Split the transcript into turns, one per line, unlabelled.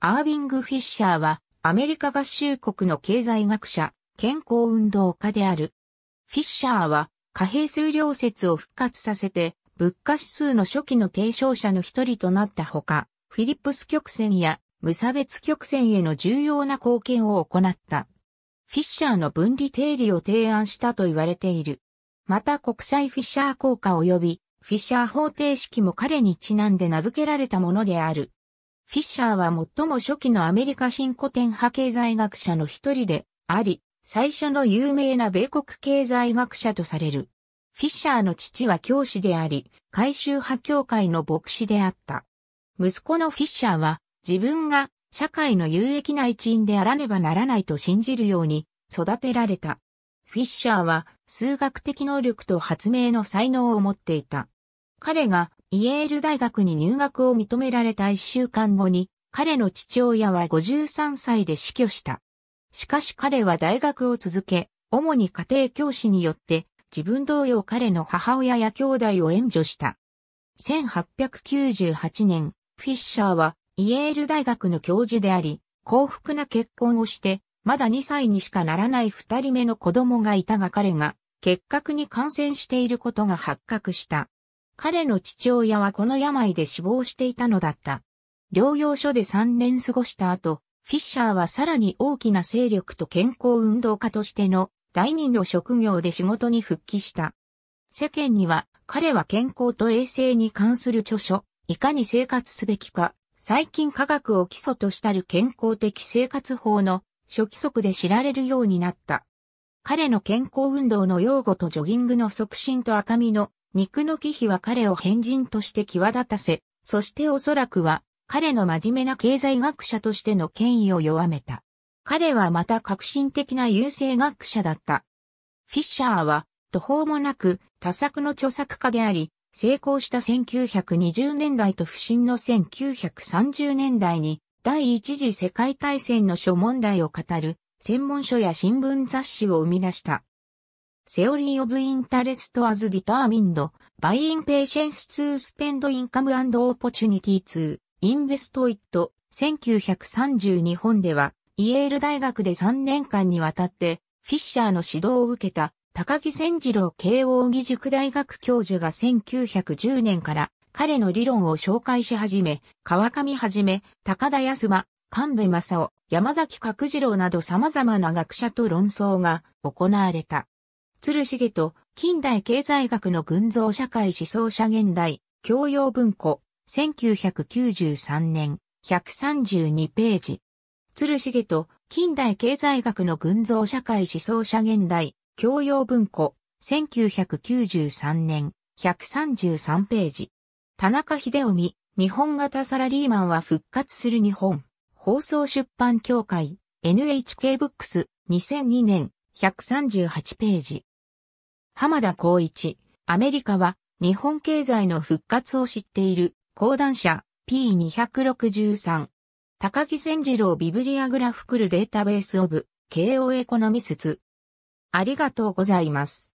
アービング・フィッシャーは、アメリカ合衆国の経済学者、健康運動家である。フィッシャーは、貨幣数量説を復活させて、物価指数の初期の提唱者の一人となったほか、フィリップス曲線や無差別曲線への重要な貢献を行った。フィッシャーの分離定理を提案したと言われている。また国際フィッシャー効果及びフィッシャー方程式も彼にちなんで名付けられたものである。フィッシャーは最も初期のアメリカ新古典派経済学者の一人であり、最初の有名な米国経済学者とされる。フィッシャーの父は教師であり、改宗派教会の牧師であった。息子のフィッシャーは、自分が社会の有益な一員であらねばならないと信じるように育てられた。フィッシャーは数学的能力と発明の才能を持っていた。彼がイエール大学に入学を認められた一週間後に、彼の父親は53歳で死去した。しかし彼は大学を続け、主に家庭教師によって、自分同様彼の母親や兄弟を援助した。1898年、フィッシャーはイエール大学の教授であり、幸福な結婚をして、まだ2歳にしかならない2人目の子供がいたが彼が、結核に感染していることが発覚した。彼の父親はこの病で死亡していたのだった。療養所で3年過ごした後、フィッシャーはさらに大きな勢力と健康運動家としての第二の職業で仕事に復帰した。世間には彼は健康と衛生に関する著書、いかに生活すべきか、最近科学を基礎としたる健康的生活法の初規則で知られるようになった。彼の健康運動の擁護とジョギングの促進と赤身の肉の忌避は彼を変人として際立たせ、そしておそらくは彼の真面目な経済学者としての権威を弱めた。彼はまた革新的な優勢学者だった。フィッシャーは途方もなく多作の著作家であり、成功した1920年代と不振の1930年代に第一次世界大戦の諸問題を語る専門書や新聞雑誌を生み出した。Theory of Interest as Determined by Impatience to Spend Income and Opportunity to Invest It 1932本では、イエール大学で3年間にわたって、フィッシャーの指導を受けた高木千次郎慶応義塾大学教授が1910年から彼の理論を紹介し始め、川上はじめ、高田康馬、神戸正夫、山崎角次郎など様々な学者と論争が行われた。鶴重と近代経済学の群像社会思想者現代、教養文庫、1993年、132ページ。鶴重と近代経済学の群像社会思想者現代、教養文庫、1993年、133ページ。田中秀臣、日本型サラリーマンは復活する日本。放送出版協会、NHK ブックス、2002年、138ページ。浜田光一、アメリカは日本経済の復活を知っている講談社 P263。高木千次郎ビブリアグラフクルデータベースオブ KO エコノミスツ。ありがとうございます。